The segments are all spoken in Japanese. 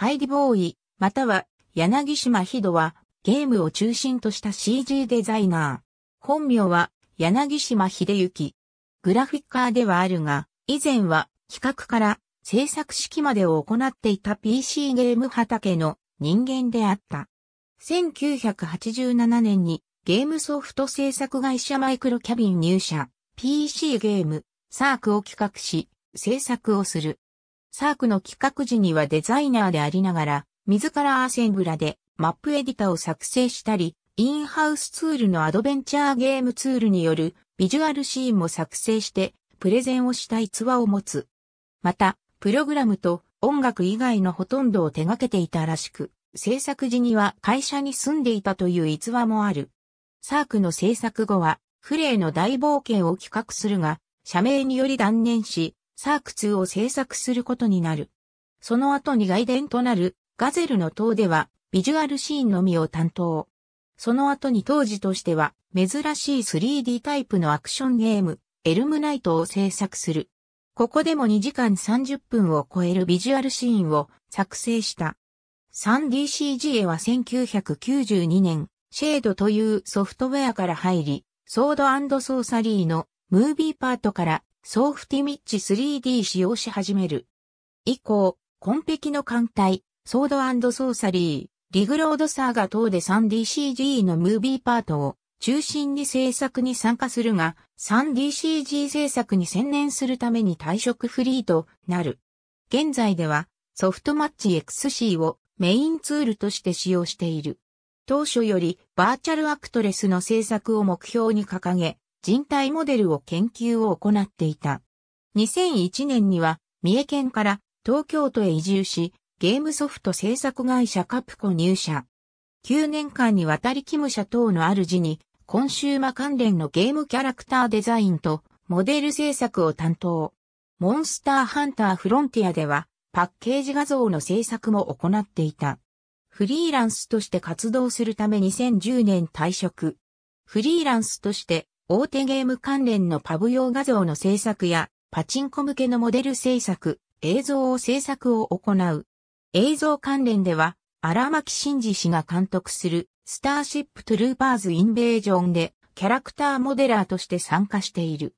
ハイディボーイ、または柳島ヒドはゲームを中心とした CG デザイナー。本名は柳島秀幸。グラフィッカーではあるが、以前は企画から制作式までを行っていた PC ゲーム畑の人間であった。1987年にゲームソフト制作会社マイクロキャビン入社、PC ゲーム、サークを企画し、制作をする。サークの企画時にはデザイナーでありながら、自らアーセンブラでマップエディタを作成したり、インハウスツールのアドベンチャーゲームツールによるビジュアルシーンも作成してプレゼンをした逸話を持つ。また、プログラムと音楽以外のほとんどを手掛けていたらしく、制作時には会社に住んでいたという逸話もある。サークの制作後は、フレイの大冒険を企画するが、社名により断念し、サーク2を制作することになる。その後に外伝となるガゼルの塔ではビジュアルシーンのみを担当。その後に当時としては珍しい 3D タイプのアクションゲームエルムナイトを制作する。ここでも2時間30分を超えるビジュアルシーンを作成した。3DCG へは1992年、シェードというソフトウェアから入り、ソードソーサリーのムービーパートからソーフティミッチ 3D 使用し始める。以降、紺碧の艦隊、ソードソーサリー、リグロードサーガ等で 3DCG のムービーパートを中心に制作に参加するが、3DCG 制作に専念するために退職フリーとなる。現在ではソフトマッチ XC をメインツールとして使用している。当初よりバーチャルアクトレスの制作を目標に掲げ、人体モデルを研究を行っていた。2001年には三重県から東京都へ移住し、ゲームソフト制作会社カプコ入社。9年間にわたり勤務者等の主に、コンシューマ関連のゲームキャラクターデザインとモデル制作を担当。モンスターハンターフロンティアではパッケージ画像の制作も行っていた。フリーランスとして活動するため2010年退職。フリーランスとして大手ゲーム関連のパブ用画像の制作や、パチンコ向けのモデル制作、映像を制作を行う。映像関連では、荒牧真二氏が監督する、スターシップトゥルーパーズ・インベージョンで、キャラクターモデラーとして参加している。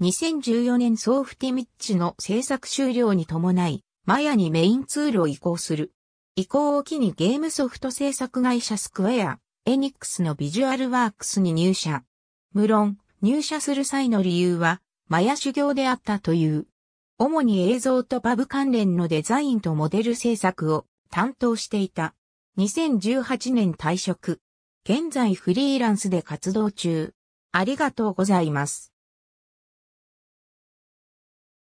2014年ソーフティミッチの制作終了に伴い、マヤにメインツールを移行する。移行を機にゲームソフト制作会社スクエア、エニックスのビジュアルワークスに入社。無論、入社する際の理由は、マヤ修行であったという。主に映像とパブ関連のデザインとモデル制作を担当していた。2018年退職。現在フリーランスで活動中。ありがとうございます。